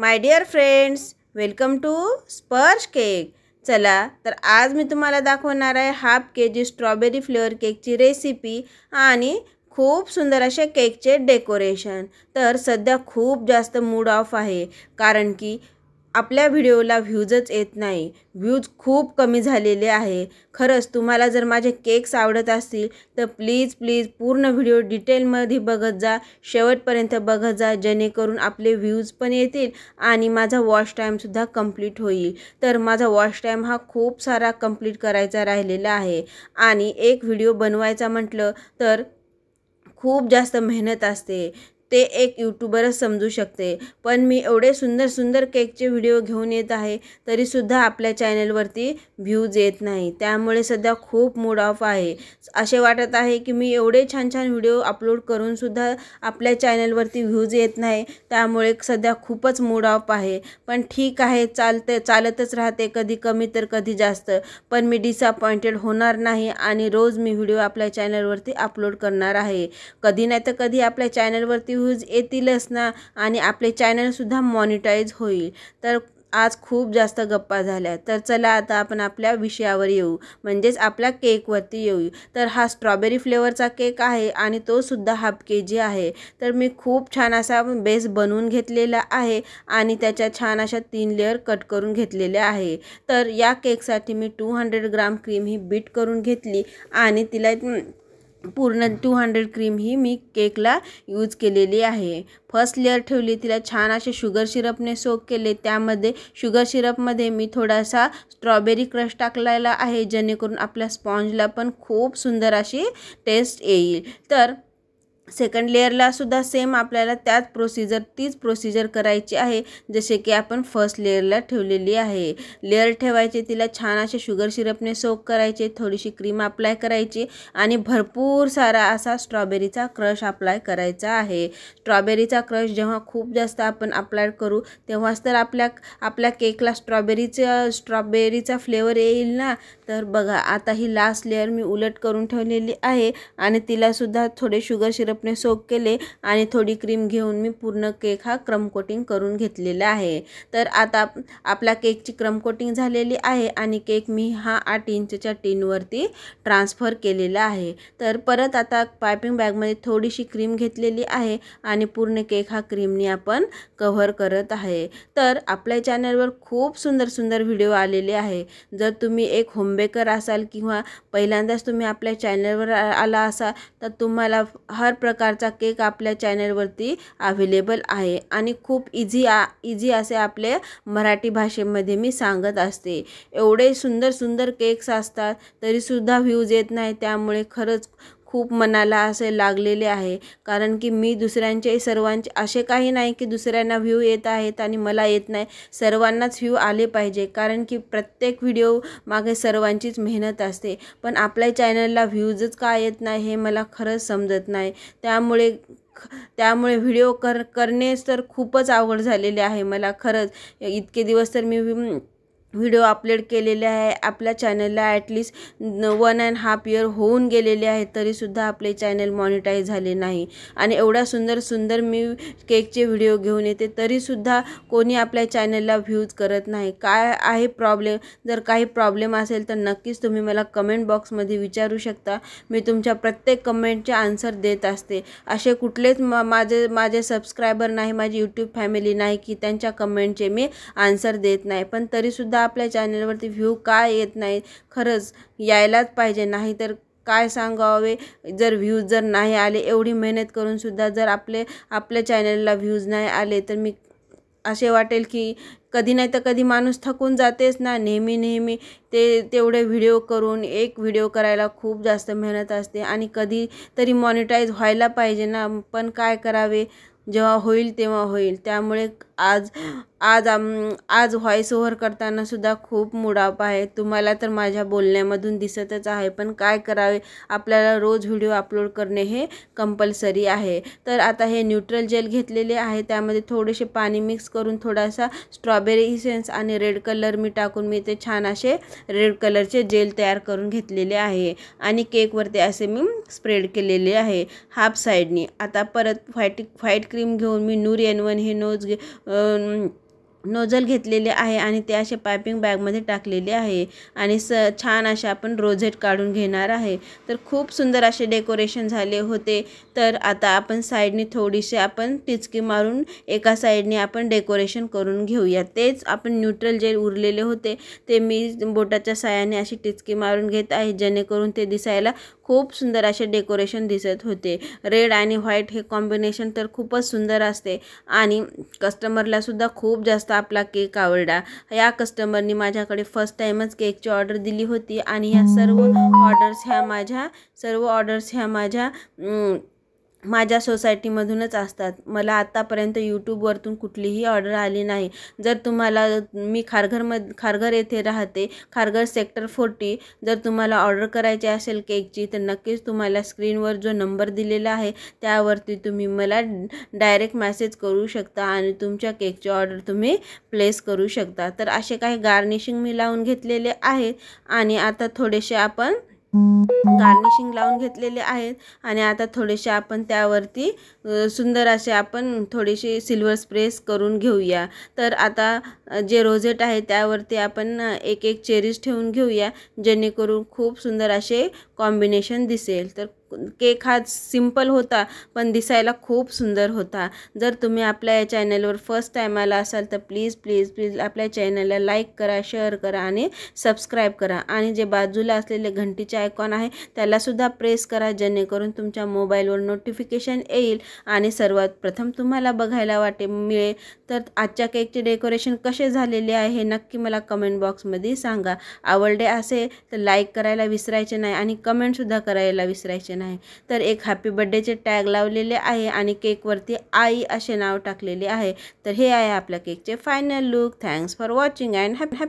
my dear friends welcome to Sparsh cake चला तर आज मी तुम्हाला दाखवणार आहे half K G strawberry flavour केकची रेसिपी आणि खूप सुंदर असे केकचे डेकोरेशन तर सध्या खूप जास्त मूड ऑफ आहे कारण की आपल्या व्हिडिओला व्ह्यूजच येत नाही व्ह्यूज खूप कमी झालेले आहे खरंच तुम्हाला जर माझे केक्स आवडत असतील तर प्लीज प्लीज पूर्ण व्हिडिओ डिटेलमध्ये बघत जा शेवटपर्यंत बघत जा जेणेकरून आपले व्ह्यूज पण येतील आणि माझा वॉश टाईमसुद्धा कंप्लीट होईल तर माझा वॉश टाईम हा खूप सारा कंप्लीट करायचा राहिलेला आहे आणि एक व्हिडिओ बनवायचा म्हटलं तर खूप जास्त मेहनत असते ते एक यूट्यूबरच समजू शकते पण मी एवढे सुंदर सुंदर केकचे व्हिडिओ घेऊन येत आहे तरीसुद्धा आपल्या चॅनलवरती व्ह्यूज येत नाही त्यामुळे सध्या खूप मूड ऑफ आहे असे वाटत आहे की मी एवढे छान छान व्हिडिओ अपलोड करूनसुद्धा आपल्या चॅनलवरती व्ह्यूज येत नाही त्यामुळे सध्या खूपच मूड ऑफ आहे पण ठीक आहे चालते चालतच राहते कधी कमी तर कधी जास्त पण मी डिसअपॉइंटेड होणार नाही आणि रोज मी व्हिडिओ आपल्या चॅनलवरती अपलोड करणार आहे कधी नाही तर कधी आपल्या चॅनलवरती व्ह्यूज येतीलच ना आणि आपले चॅनलसुद्धा मॉनिटाईज होईल तर आज खूप जास्त गप्पा झाल्या तर चला आता आपण आपल्या विषयावर येऊ म्हणजेच आपल्या केकवरती येऊ तर हा स्ट्रॉबेरी फ्लेवरचा केक आहे आणि तो सुद्धा हाफ के जी आहे तर मी खूप छान असा बेस बनवून घेतलेला आहे आणि त्याच्या छान अशा तीन लेअर कट करून घेतलेल्या आहे तर या केकसाठी मी टू हंड्रेड ग्राम क्रीम ही बीट करून घेतली आणि तिला पूर्ण टू हंड्रेड क्रीम ही मी केकला यूज केलेली आहे फर्स्ट लेअर ठेवली तिला छान असे शुगर शिरपने सोक केले त्यामध्ये शुगर सिरपमध्ये मी थोडासा स्ट्रॉबेरी क्रश टाकलेला आहे जेणेकरून आपल्या स्पॉन्जला पण खूप सुंदर अशी टेस्ट येईल तर सेकंड लेअरला सुद्धा सेम आपल्याला त्याच प्रोसिजर तीच प्रोसिजर करायची आहे जसे की आपण फर्स्ट लेअरला ठेवलेली आहे लेअर ठेवायचे तिला छान असे शुगर सिरपने सोक करायचे थोडीशी क्रीम अप्लाय करायची आणि भरपूर सारा असा स्ट्रॉबेरीचा क्रश अप्लाय करायचा आहे स्ट्रॉबेरीचा क्रश जेव्हा खूप जास्त आपण अप्लाय करू तेव्हाच तर आपल्या आपल्या केकला स्ट्रॉबेरीचा स्ट्रॉबेरीचा फ्लेवर येईल ना तर बघा आता ही लास्ट लेअर मी उलट करून ठेवलेली आहे आणि तिलासुद्धा थोडे शुगर सिरप सोप सोक केले आणि थोडी क्रीम घेऊन मी पूर्ण केक हा क्रम कोटिंग करून घेतलेला आहे तर आता आपला केकची क्रम कोटिंग झालेली आहे आणि केक मी हा आठ इंचच्या टीनवरती ट्रान्सफर केलेला आहे तर परत आता पायपिंग बॅगमध्ये थोडीशी क्रीम घेतलेली आहे आणि पूर्ण केक हा क्रीमने आपण कव्हर करत आहे तर आपल्या चॅनलवर खूप सुंदर सुंदर व्हिडिओ आलेले आहे जर तुम्ही एक होमबेकर असाल किंवा पहिल्यांदाच तुम्ही आपल्या चॅनलवर आला असाल तर तुम्हाला हर प्र प्रकारचा केक आपल्या चॅनलवरती अव्हेलेबल आहे आणि खूप इझी इझी असे आपले मराठी भाषेमध्ये मी सांगत असते एवढे सुंदर सुंदर केक्स असतात तरीसुद्धा व्ह्यूज येत नाही त्यामुळे खरंच खूप मनाला असे लागलेले आहे कारण की मी दुसऱ्यांचे सर्वांचे असे काही नाही की दुसऱ्यांना व्ह्यू येत आहेत आणि मला येत नाही सर्वांनाच व्ह्यू आले पाहिजे कारण की प्रत्येक व्हिडिओ मागे सर्वांचीच मेहनत असते पण आपल्या चॅनलला व्ह्यूजच का येत नाही हे मला खरंच समजत नाही त्यामुळे त्यामुळे व्हिडिओ कर करणेच तर खूपच आवड झालेली आहे मला खरंच इतके दिवस तर मी व्हिडिओ अपलोड केलेले आहे आपल्या चॅनलला at least one and half year होऊन गेलेले आहे तरीसुद्धा आपले चॅनल मॉनिटाईज झाले नाही आणि एवढा सुंदर सुंदर मी केकचे व्हिडिओ घेऊन येते तरीसुद्धा कोणी आपल्या चॅनलला व्ह्यूज करत नाही काय आहे प्रॉब्लेम जर काही प्रॉब्लेम असेल तर नक्कीच तुम्ही मला कमेंट बॉक्समध्ये विचारू शकता मी तुमच्या प्रत्येक कमेंटचे आन्सर देत असते असे कुठलेच मा माझे माझे सबस्क्रायबर नाही माझी यूट्यूब फॅमिली नाही की त्यांच्या कमेंटचे मी आन्सर देत नाही पण तरीसुद्धा सुद्धा आपल्या चॅनलवरती व्ह्यू का येत नाही खरंच यायलाच पाहिजे नाही तर काय सांगावे जर व्ह्यूज जर नाही आले एवढी मेहनत करूनसुद्धा जर आपले आपल्या चॅनलला व्ह्यूज नाही आले तर मी असे वाटेल की कधी नाही तर कधी माणूस थकून जातेच ना नेहमी नेहमी ते तेवढे व्हिडिओ करून एक व्हिडिओ करायला खूप जास्त मेहनत असते आणि कधी तरी मॉनिटाईज व्हायला पाहिजे ना पण काय करावे जेव्हा होईल तेव्हा होईल त्यामुळे आज आज आम आज व्हॉईस ओव्हर करतानासुद्धा खूप मुडाप आहे तुम्हाला तर माझ्या बोलण्यामधून दिसतच आहे पण काय करावे आपल्याला रोज व्हिडिओ अपलोड करणे हे कंपल्सरी आहे तर आता हे न्यूट्रल जेल घेतलेले आहे त्यामध्ये थोडेसे पाणी मिक्स करून थोडासा स्ट्रॉबेरी इसेन्स आणि रेड कलर मी टाकून मी ते छान असे रेड कलरचे जेल तयार करून घेतलेले आहे आणि केकवरती असे मी स्प्रेड केलेले आहे हाफ साईडनी आता परत व्हाईट व्हाईट क्रीम घेऊन मी नूर एन वन हे नोज घे 嗯。नोजल घेतलेले आहे आणि ते असे पायपिंग बॅगमध्ये टाकलेले आहे आणि स छान असे आपण रोझेट काढून घेणार आहे तर खूप सुंदर असे डेकोरेशन झाले होते तर आता आपण साईडने थोडीशी आपण टिचकी मारून एका साईडने आपण डेकोरेशन करून घेऊया तेच आपण न्यूट्रल जे उरलेले होते ते मी बोटाच्या सायाने अशी टिचकी मारून घेत आहे जेणेकरून ते दिसायला खूप सुंदर असे डेकोरेशन दिसत होते रेड आणि व्हाईट हे कॉम्बिनेशन तर खूपच सुंदर असते आणि कस्टमरलासुद्धा खूप जास्त आपला केक आवडला या कस्टमरनी माझ्याकडे फर्स्ट टाईमच केकची ऑर्डर दिली होती आणि ह्या सर्व ऑर्डर्स ह्या माझ्या सर्व ऑर्डर्स ह्या माझ्या माझ्या सोसायटीमधूनच असतात मला आत्तापर्यंत यूट्यूबवरतून कुठलीही ऑर्डर आली नाही जर तुम्हाला मी खारघरम खारघर येथे राहते खारघर सेक्टर फोर्टी जर तुम्हाला ऑर्डर करायची असेल केकची तर नक्कीच तुम्हाला स्क्रीनवर जो नंबर दिलेला आहे त्यावरती तुम्ही मला डायरेक्ट मॅसेज करू शकता आणि तुमच्या केकची ऑर्डर तुम्ही प्लेस करू शकता तर असे काही गार्निशिंग मी लावून घेतलेले आहेत आणि आता थोडेसे आपण गार्निशिंग लावून घेतलेले आहेत आणि आता थोडेसे आपण त्यावरती सुंदर असे आपण थोडेसे सिल्वर स्प्रेस करून घेऊया तर आता जे रोजेट आहे त्यावरती आपण एक एक चेरीज ठेवून घेऊया जेणेकरून खूप सुंदर असे कॉम्बिनेशन दिसेल तर केक हा सिम्पल होता पण दिसायला खूप सुंदर होता जर तुम्ही आपल्या या चॅनलवर फर्स्ट टाईम आला असाल तर प्लीज प्लीज प्लीज आपल्या चॅनलला लाईक करा शेअर करा आणि सबस्क्राईब करा आणि जे बाजूला असलेले घंटीचे आयकॉन आहे त्यालासुद्धा प्रेस करा जेणेकरून तुमच्या मोबाईलवर नोटिफिकेशन येईल आणि सर्वात प्रथम तुम्हाला बघायला वाटे मिळेल तर आजच्या केकचे डेकोरेशन कसे झालेले आहे हे नक्की मला कमेंट बॉक्समध्ये सांगा आवडले असे तर लाईक करायला विसरायचे नाही आणि कमेंटसुद्धा करायला विसरायचे नाही तर एक हॅपी बड्डेचे टॅग लावलेले आहे आणि केक वरती आई असे नाव टाकलेले आहे तर हे आहे आपल्या चे final look thanks for watching and हॅप